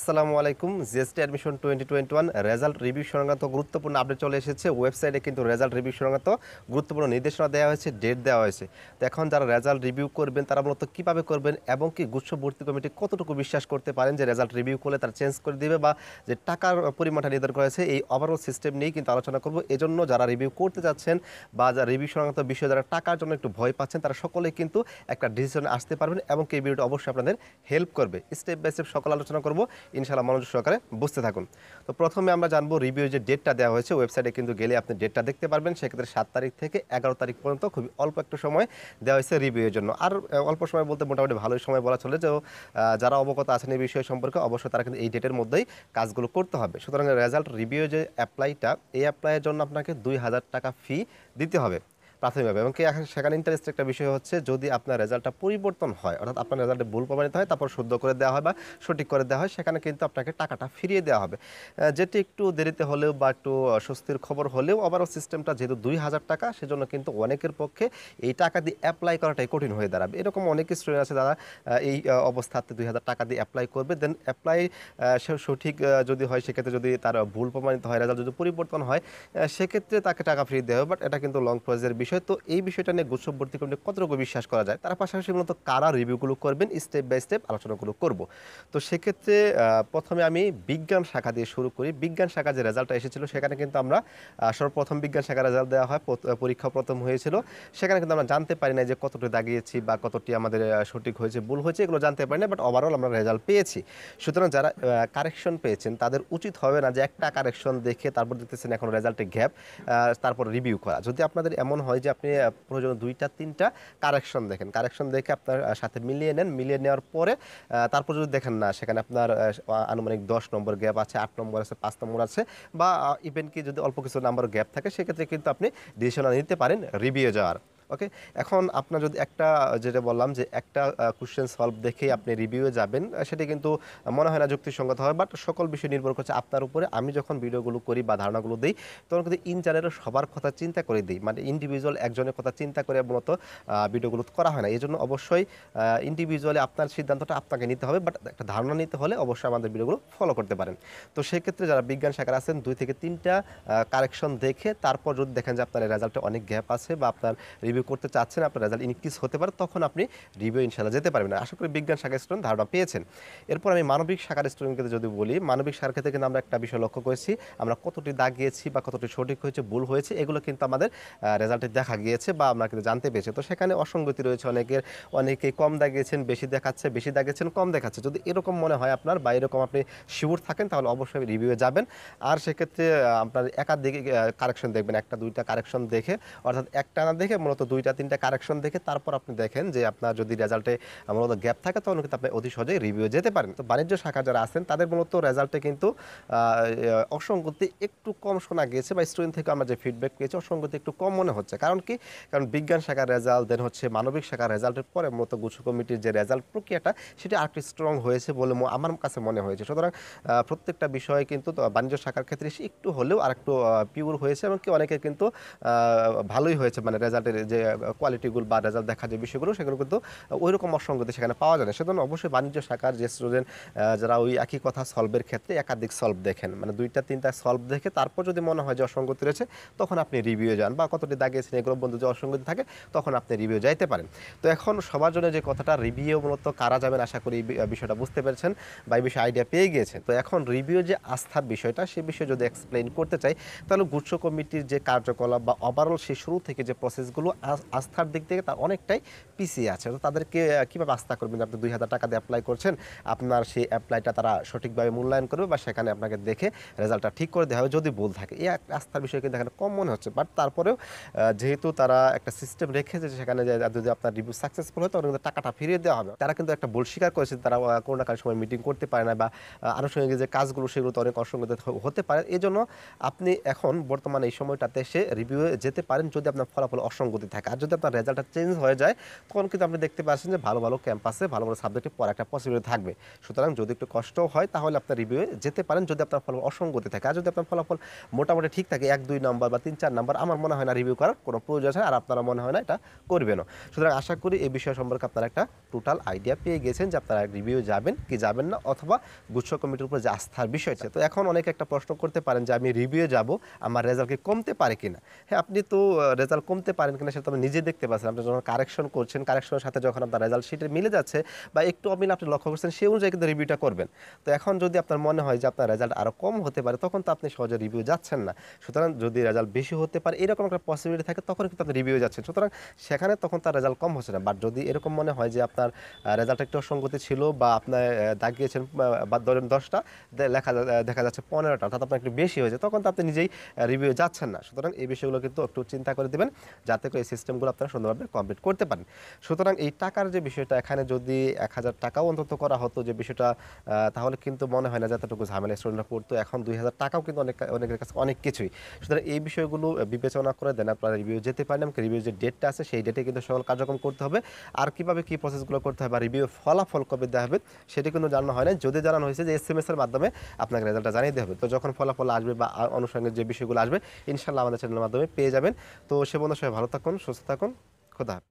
আসসালামু আলাইকুম GST admission twenty twenty one result review সংক্রান্ত গুরুত্বপূর্ণ আপডেট চলে এসেছে ওয়েবসাইটে কিন্তু রেজাল্ট রিভিউ সংক্রান্ত গুরুত্বপূর্ণ নির্দেশনা দেওয়া হয়েছে ডেট দেওয়া হয়েছে তো এখন যারা রেজাল্ট রিভিউ করবেন তারা মূলত কীভাবে করবেন এবং কি গুচ্ছ ভর্তি কমিটি কতটুকু বিশ্বাস করতে পারেন যে রেজাল্ট রিভিউ করলে তারা চেঞ্জ করে দিবে বা যে টাকার পরিমাণটা নির্ধারণ করেছে এই ওভারঅল সিস্টেম নিয়েই কিন্তু আলোচনা করব এজন্য যারা রিভিউ করতে যাচ্ছেন বা যারা রিভিউ সংক্রান্ত বিষয়ে যারা টাকার জন্য একটু ভয় পাচ্ছেন তারা সকলেই কিন্তু একটা ডিসিশনে আসতে পারবেন এবং এই ভিডিওটা অবশ্যই আপনাদের হেল্প করবে স্টেপ বাই স্টেপ সকল আলোচনা করবো ইনশাল্লাহ মনোযোগ সহকারে বুঝতে থাকুন তো প্রথমে আমরা জানবো রিভিউ যে ডেটটা দেওয়া হয়েছে ওয়েবসাইটে কিন্তু গেলে আপনি ডেটটা দেখতে পারবেন সেক্ষেত্রে সাত তারিখ থেকে এগারো তারিখ পর্যন্ত খুবই অল্প একটু সময় দেওয়া হয়েছে রিভিউয়ের জন্য আর অল্প সময় বলতে মোটামুটি ভালোই সময় বলা চলে যে যারা অবগত আছেন এই বিষয় সম্পর্কে অবশ্যই তারা কিন্তু এই ডেটের মধ্যেই কাজগুলো করতে হবে সুতরাং রেজাল্ট রিভিউ যে অ্যাপ্লাইটা এই অ্যাপ্লাইয়ের জন্য আপনাকে দুই হাজার টাকা ফি দিতে হবে প্রাথমিকভাবে এবং কি এখন সেখানে ইন্টারেস্ট একটা বিষয় হচ্ছে যদি আপনার রেজাল্টটা পরিবর্তন হয় অর্থাৎ আপনার রেজাল্টে ভুল প্রমাণিত হয় তারপর শুদ্ধ করে দেওয়া হয় বা সঠিক করে দেওয়া হয় সেখানে কিন্তু আপনাকে টাকাটা ফিরিয়ে দেওয়া হবে যেটি একটু দেরিতে হলেও বা একটু স্বস্তির খবর হলেও আবারও সিস্টেমটা যেহেতু দুই হাজার টাকা সেজন্য কিন্তু অনেকের পক্ষে এই টাকা দিয়ে অ্যাপ্লাই করাটাই কঠিন হয়ে দাঁড়াবে এরকম অনেক স্টুডেন্ট আছে যারা এই অবস্থাতে দুই হাজার টাকা দিয়ে অ্যাপ্লাই করবে দেন অ্যাপ্লাই সঠিক যদি হয় সেক্ষেত্রে যদি তার ভুল প্রমাণিত হয় রেজাল্ট যদি পরিবর্তন হয় সেক্ষেত্রে তাকে টাকা ফিরিয়ে দেওয়া হবে বাট এটা কিন্তু লং প্রসেসের বিষয় বিষয় তো এই বিষয়টা নিয়ে গোসব ভর্তি কমিটি কতটুকু বিশ্বাস করা যায় তার পাশাপাশি মূলত কারা রিভিউগুলো করবেন স্টেপ বাই স্টেপ আলোচনাগুলো করব তো সেক্ষেত্রে প্রথমে আমি বিজ্ঞান শাখা দিয়ে শুরু করি বিজ্ঞান শাখা যে রেজাল্টটা এসেছিল সেখানে কিন্তু আমরা সর্বপ্রথম বিজ্ঞান শাখা রেজাল্ট দেওয়া হয় পরীক্ষা প্রথম হয়েছিল সেখানে কিন্তু আমরা জানতে পারি না যে কতটি দাগিয়েছি বা কতটি আমাদের সঠিক হয়েছে ভুল হয়েছে এগুলো জানতে পারি না বাট ওভারঅল আমরা রেজাল্ট পেয়েছি সুতরাং যারা কারেকশন পেয়েছেন তাদের উচিত হবে না যে একটা কারেকশন দেখে তারপর দেখতেছেন এখন রেজাল্টে গ্যাপ তারপর রিভিউ করা যদি আপনাদের এমন হয় যে আপনি প্রয়োজন দুইটা তিনটা কারেকশন দেখেন কারেকশন দেখে আপনার সাথে মিলিয়ে নেন মিলিয়ে নেওয়ার পরে তারপর যদি দেখেন না সেখানে আপনার আনুমানিক দশ নম্বর গ্যাপ আছে আট নম্বর আছে পাঁচ নম্বর আছে বা ইভেন কি যদি অল্প কিছু নাম্বার গ্যাপ থাকে সেক্ষেত্রে কিন্তু আপনি ডিসিশন নিতে পারেন রিভিউ যাওয়ার ওকে এখন আপনার যদি একটা যেটা বললাম যে একটা কোশ্চেন সলভ দেখেই আপনি রিভিউয়ে যাবেন সেটা কিন্তু মনে হয় না যুক্তিসঙ্গত হয় বাট সকল বিষয় নির্ভর করছে আপনার উপরে আমি যখন ভিডিওগুলো করি বা ধারণাগুলো দিই তখন কিন্তু ইন জেনারেল সবার কথা চিন্তা করে দিই মানে ইন্ডিভিজুয়াল একজনের কথা চিন্তা করে মূলত ভিডিওগুলো করা হয় না এই জন্য অবশ্যই ইন্ডিভিজুয়ালি আপনার সিদ্ধান্তটা আপনাকে নিতে হবে বাট একটা ধারণা নিতে হলে অবশ্যই আমাদের ভিডিওগুলো ফলো করতে পারেন তো সেক্ষেত্রে যারা বিজ্ঞান শাখার আছেন দুই থেকে তিনটা কারেকশন দেখে তারপর যদি দেখেন যে আপনার রেজাল্টে অনেক গ্যাপ আছে বা আপনার রিভিউ রিভিউ করতে চাচ্ছেন আপনার রেজাল্ট ইনক্রিজ হতে পারে তখন আপনি রিভিউ ইনশাল্লাহ যেতে পারবেন আশা করি বিজ্ঞান শাখার স্টুডেন্ট ধারণা পেয়েছেন এরপর আমি মানবিক শাখার স্টুডেন্টকে যদি বলি মানবিক শাখার ক্ষেত্রে কিন্তু আমরা একটা বিষয় লক্ষ্য করেছি আমরা কতটি দাগ গিয়েছি বা কতটি সঠিক হয়েছে ভুল হয়েছে এগুলো কিন্তু আমাদের রেজাল্টে দেখা গিয়েছে বা আমরা কিন্তু জানতে পেরেছি তো সেখানে অসঙ্গতি রয়েছে অনেকের অনেকে কম দাগিয়েছেন বেশি দেখাচ্ছে বেশি দাগিয়েছেন কম দেখাচ্ছে যদি এরকম মনে হয় আপনার বা এরকম আপনি শিবুর থাকেন তাহলে অবশ্যই রিভিউয়ে যাবেন আর সেক্ষেত্রে আপনার একাধিক কারেকশন দেখবেন একটা দুইটা কারেকশন দেখে অর্থাৎ একটা না দেখে মূলত দুইটা তিনটা কারেকশন দেখে তারপর আপনি দেখেন যে আপনার যদি রেজাল্টে মূলত গ্যাপ থাকে তখন কিন্তু আপনি অতি সহজেই রিভিউ যেতে পারেন তো বাণিজ্য শাখা যারা আছেন তাদের মূলত রেজাল্টে কিন্তু অসঙ্গতি একটু কম শোনা গিয়েছে বা স্টুডেন্ট থেকে আমরা যে ফিডব্যাক পেয়েছি অসঙ্গতি একটু কম মনে হচ্ছে কারণ কি কারণ বিজ্ঞান শাখার রেজাল্ট দেন হচ্ছে মানবিক শাখার রেজাল্টের পরে মূলত গুচ্ছ কমিটির যে রেজাল্ট প্রক্রিয়াটা সেটি আর স্ট্রং হয়েছে বলে আমার কাছে মনে হয়েছে সুতরাং প্রত্যেকটা বিষয়ে কিন্তু বাণিজ্য শাখার ক্ষেত্রে একটু হলেও আর একটু পিওর হয়েছে এবং কি অনেকে কিন্তু ভালোই হয়েছে মানে রেজাল্টের যে কোয়ালিটিগুলো বা রেজাল্ট দেখা যে বিষয়গুলো সেগুলো কিন্তু ওই রকম অসঙ্গতি সেখানে পাওয়া যায় না সেজন্য অবশ্যই বাণিজ্য শাখার যে স্টুডেন্ট যারা ওই একই কথা সলভের ক্ষেত্রে একাধিক সলভ দেখেন মানে দুইটা তিনটা সলভ দেখে তারপর যদি মনে হয় যে অসঙ্গতি রয়েছে তখন আপনি রিভিউ যান বা কতটি দাগিয়েছেন এগুলো বন্ধু যে অসঙ্গতি থাকে তখন আপনি রিভিউ যাইতে পারেন তো এখন সবার জন্য যে কথাটা রিভিউ মূলত কারা যাবেন আশা করি বিষয়টা বুঝতে পেরেছেন বা এই বিষয়ে আইডিয়া পেয়ে গিয়েছেন তো এখন রিভিউ যে আস্থার বিষয়টা সে বিষয়ে যদি এক্সপ্লেন করতে চাই তাহলে গুচ্ছ কমিটির যে কার্যকলাপ বা ওভারঅল সে শুরু থেকে যে প্রসেসগুলো আস্থার দিক থেকে তা অনেকটাই পিছিয়ে আছে তো তাদেরকে কীভাবে আস্থা করবেন আপনি দুই হাজার টাকা দিয়ে অ্যাপ্লাই করছেন আপনার সেই অ্যাপ্লাইটা তারা সঠিকভাবে মূল্যায়ন করবে বা সেখানে আপনাকে দেখে রেজাল্টটা ঠিক করে দেওয়া হবে যদি ভুল থাকে এই আস্থার বিষয়ে কিন্তু এখানে কম মনে হচ্ছে বাট তারপরেও যেহেতু তারা একটা সিস্টেম রেখেছে সেখানে যদি আপনার রিভিউ সাকসেসফুল হয় তখন কিন্তু টাকাটা ফিরিয়ে দেওয়া হবে তারা কিন্তু একটা ভুল স্বীকার করেছে তারা কোনো না সময় মিটিং করতে পারে না বা আনুষঙ্গিক যে কাজগুলো সেগুলো তো অনেক অসঙ্গত হতে পারে এই জন্য আপনি এখন বর্তমানে এই সময়টাতে এসে রিভিউ যেতে পারেন যদি আপনার ফলাফল অসঙ্গতি থাকে আর যদি আপনার রেজাল্টটা চেঞ্জ হয়ে যায় তখন কিন্তু আপনি দেখতে পাচ্ছেন যে ভালো ভালো ক্যাম্পাসে ভালো ভালো সাবজেক্টে পড়া একটা পসিবিলিটি থাকবে সুতরাং যদি একটু কষ্ট হয় তাহলে আপনার রিভিউয়ে যেতে পারেন যদি আপনার ফলাফল অসঙ্গতি থাকে আর যদি আপনার ফলাফল মোটামুটি ঠিক থাকে এক দুই নম্বর বা তিন চার নম্বর আমার মনে হয় না রিভিউ করার কোনো প্রয়োজন আছে আর আপনারা মনে হয় না এটা করবেন সুতরাং আশা করি এই বিষয় সম্পর্কে আপনারা একটা টোটাল আইডিয়া পেয়ে গেছেন যে আপনারা রিভিউ যাবেন কি যাবেন না অথবা গুচ্ছ কমিটির উপর যে আস্থার বিষয় বিষয়টা তো এখন অনেকে একটা প্রশ্ন করতে পারেন যে আমি রিভিউ যাব আমার রেজাল্ট কি কমতে পারে কিনা হ্যাঁ আপনি তো রেজাল্ট কমতে পারেন কিনা সেটা সাথে আপনি নিজে দেখতে পাচ্ছেন আপনি যখন কারেকশন করছেন কারেকশনের সাথে যখন আপনার রেজাল্ট শিটে মিলে যাচ্ছে বা একটু অমিল আপনি লক্ষ্য করছেন সেই অনুযায়ী কিন্তু রিভিউটা করবেন তো এখন যদি আপনার মনে হয় যে আপনার রেজাল্ট আরও কম হতে পারে তখন তো আপনি সহজে রিভিউ যাচ্ছেন না সুতরাং যদি রেজাল্ট বেশি হতে পারে এরকম একটা পসিবিলিটি থাকে তখন কিন্তু আপনি রিভিউ যাচ্ছেন সুতরাং সেখানে তখন তার রেজাল্ট কম হচ্ছে না বাট যদি এরকম মনে হয় যে আপনার রেজাল্ট একটু অসঙ্গতি ছিল বা আপনার দাগিয়েছেন বা ধরেন দশটা লেখা দেখা যাচ্ছে পনেরোটা অর্থাৎ আপনার একটু বেশি হয়েছে তখন তো আপনি নিজেই রিভিউ যাচ্ছেন না সুতরাং এই বিষয়গুলো কিন্তু একটু চিন্তা করে দেবেন যাতে করে সিস্টেমগুলো আপনারা সুন্দরভাবে কমপ্লিট করতে পারেন সুতরাং এই টাকার যে বিষয়টা এখানে যদি এক হাজার টাকাও অন্তত করা হতো যে বিষয়টা তাহলে কিন্তু মনে হয় না এতটুকু ঝামেলা স্টুডেন্টরা পড়তো এখন দুই হাজার টাকাও কিন্তু অনেক অনেকের কাছে অনেক কিছুই সুতরাং এই বিষয়গুলো বিবেচনা করে দেন আপনারা রিভিউ যেতে পারেন এবং রিভিউ যে ডেটটা আছে সেই ডেটে কিন্তু সকল কার্যক্রম করতে হবে আর কীভাবে কী প্রসেসগুলো করতে হবে বা রিভিউ ফলাফল কবে দেওয়া হবে সেটি কিন্তু জানানো হয় না যদি জানানো হয়েছে যে এস এম এর মাধ্যমে আপনাকে রেজাল্টটা জানিয়ে দেওয়া হবে তো যখন ফলাফল আসবে বা আনুষঙ্গিক যে বিষয়গুলো আসবে ইনশাল্লাহ আমাদের চ্যানেলের মাধ্যমে পেয়ে যাবেন তো সে বন্ধু সবাই ভালো থাকুন সুস্থ থাকুন খোদা